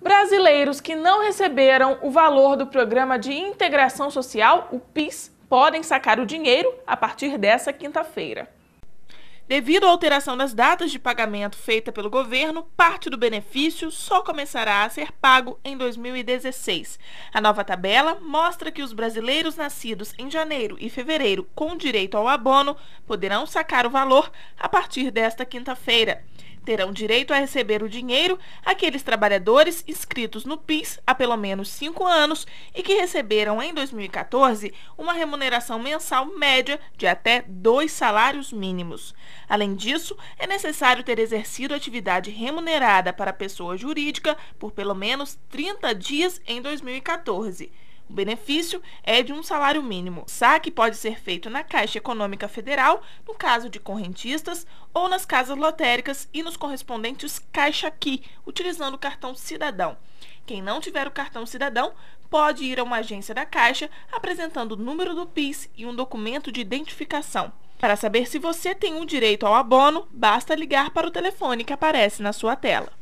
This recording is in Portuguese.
Brasileiros que não receberam o valor do Programa de Integração Social, o PIS, podem sacar o dinheiro a partir dessa quinta-feira. Devido à alteração das datas de pagamento feita pelo governo, parte do benefício só começará a ser pago em 2016. A nova tabela mostra que os brasileiros nascidos em janeiro e fevereiro com direito ao abono poderão sacar o valor a partir desta quinta-feira. Terão direito a receber o dinheiro aqueles trabalhadores inscritos no PIS há pelo menos cinco anos e que receberam em 2014 uma remuneração mensal média de até dois salários mínimos. Além disso, é necessário ter exercido atividade remunerada para pessoa jurídica por pelo menos 30 dias em 2014. O benefício é de um salário mínimo. O saque pode ser feito na Caixa Econômica Federal, no caso de correntistas, ou nas casas lotéricas e nos correspondentes Caixa Aqui, utilizando o cartão cidadão. Quem não tiver o cartão cidadão pode ir a uma agência da Caixa apresentando o número do PIS e um documento de identificação. Para saber se você tem o um direito ao abono, basta ligar para o telefone que aparece na sua tela.